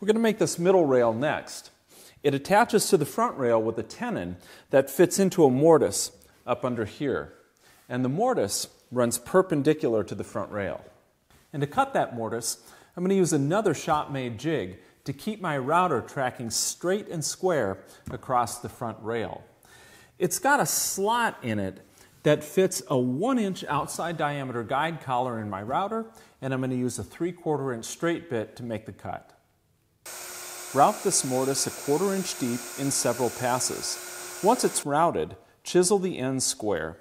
We're going to make this middle rail next. It attaches to the front rail with a tenon that fits into a mortise up under here. And the mortise runs perpendicular to the front rail. And to cut that mortise, I'm going to use another shop-made jig to keep my router tracking straight and square across the front rail. It's got a slot in it that fits a one inch outside diameter guide collar in my router, and I'm going to use a three quarter inch straight bit to make the cut. Route this mortise a quarter inch deep in several passes. Once it's routed, chisel the ends square.